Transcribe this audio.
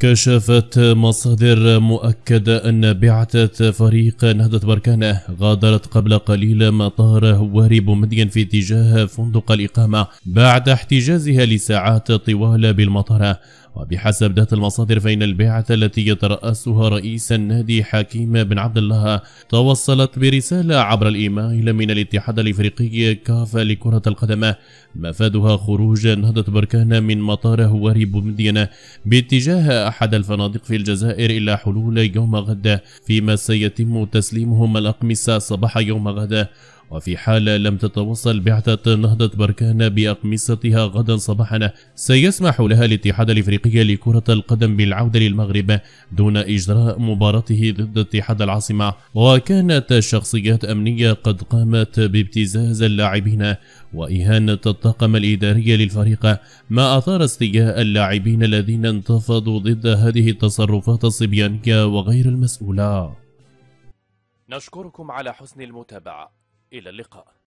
كشفت مصادر مؤكدة أن بعثة فريق نهضة بركانة غادرت قبل قليل مطار هواري بومدين في اتجاه فندق الإقامة بعد احتجازها لساعات طوال بالمطار وبحسب ذات المصادر فإن البعثة التي يترأسها رئيس النادي حكيم بن عبد الله توصلت برسالة عبر الإيميل من الاتحاد الإفريقي كاف لكرة القدم مفادها خروج نهضة بركان من مطار هواري بومدين باتجاه اتجاه أحد الفنادق في الجزائر إلى حلول يوم غد فيما سيتم تسليمهم الأقمصة صباح يوم غد وفي حال لم تتوصل بعثة نهضة بركان بأقمصتها غدا صباحا سيسمح لها الاتحاد الافريقي لكرة القدم بالعودة للمغرب دون إجراء مباراته ضد اتحاد العاصمة وكانت شخصيات أمنية قد قامت بابتزاز اللاعبين وإهانة الطاقم الإداري للفريق ما أثار استياء اللاعبين الذين انتفضوا ضد هذه التصرفات الصبيانية وغير المسؤولة نشكركم على حسن المتابعة إلى اللقاء